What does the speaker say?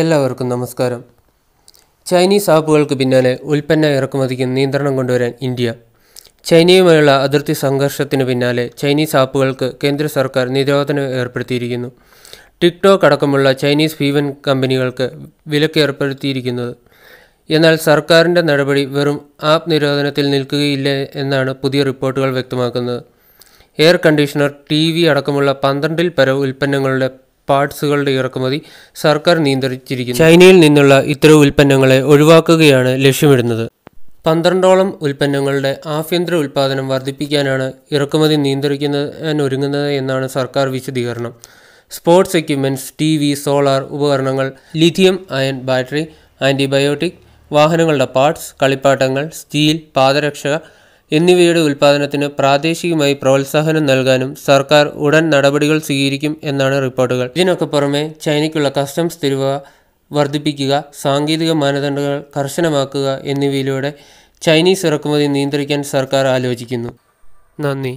എല്ലാവർക്കും നമസ്കാരം ചൈനീസ് ആപ്പുകൾക്ക് പിന്നാലെ ഉൽപ്പന്ന ഇറക്കുമതിക്ക് നിയന്ത്രണം കൊണ്ടുവരാൻ ഇന്ത്യ ചൈനയുമായുള്ള അതിർത്തി സംഘർഷത്തിന് പിന്നാലെ ചൈനീസ് ആപ്പുകൾക്ക് കേന്ദ്ര സർക്കാർ നിരോധനം ഏർപ്പെടുത്തിയിരിക്കുന്നു ടിക്ടോക്ക് അടക്കമുള്ള ചൈനീസ് ഫീവൻ കമ്പനികൾക്ക് വിലക്ക് ഏർപ്പെടുത്തിയിരിക്കുന്നത് എന്നാൽ സർക്കാരിൻ്റെ നടപടി വെറും ആപ്പ് നിരോധനത്തിൽ നിൽക്കുകയില്ല എന്നാണ് പുതിയ റിപ്പോർട്ടുകൾ വ്യക്തമാക്കുന്നത് എയർ കണ്ടീഷണർ ടി അടക്കമുള്ള പന്ത്രണ്ടിൽ പരം ഉൽപ്പന്നങ്ങളുടെ പാർട്സുകളുടെ ഇറക്കുമതി സർക്കാർ നിയന്ത്രിച്ചിരിക്കുന്നു ചൈനയിൽ നിന്നുള്ള ഇത്തരം ഉൽപ്പന്നങ്ങളെ ഒഴിവാക്കുകയാണ് ലക്ഷ്യമിടുന്നത് പന്ത്രണ്ടോളം ഉൽപ്പന്നങ്ങളുടെ ആഭ്യന്തര ഉൽപ്പാദനം വർദ്ധിപ്പിക്കാനാണ് ഇറക്കുമതി നിയന്ത്രിക്കുന്നതിനൊരുങ്ങുന്നത് എന്നാണ് സർക്കാർ വിശദീകരണം sports equipments T V solar ഉപകരണങ്ങൾ ലിഥിയം അയൺ ബാറ്ററി ആൻറ്റിബയോട്ടിക് വാഹനങ്ങളുടെ പാർട്സ് കളിപ്പാട്ടങ്ങൾ സ്റ്റീൽ പാദരക്ഷ എന്നിവയുടെ ഉൽപ്പാദനത്തിന് പ്രാദേശികമായി പ്രോത്സാഹനം നൽകാനും സർക്കാർ ഉടൻ നടപടികൾ സ്വീകരിക്കും എന്നാണ് റിപ്പോർട്ടുകൾ ഇതിനൊക്കെ പുറമെ ചൈനയ്ക്കുള്ള കസ്റ്റംസ് തിരുവ വർദ്ധിപ്പിക്കുക സാങ്കേതിക മാനദണ്ഡങ്ങൾ കർശനമാക്കുക എന്നിവയിലൂടെ ചൈനീസ് ഇറക്കുമതി നിയന്ത്രിക്കാൻ സർക്കാർ ആലോചിക്കുന്നു നന്ദി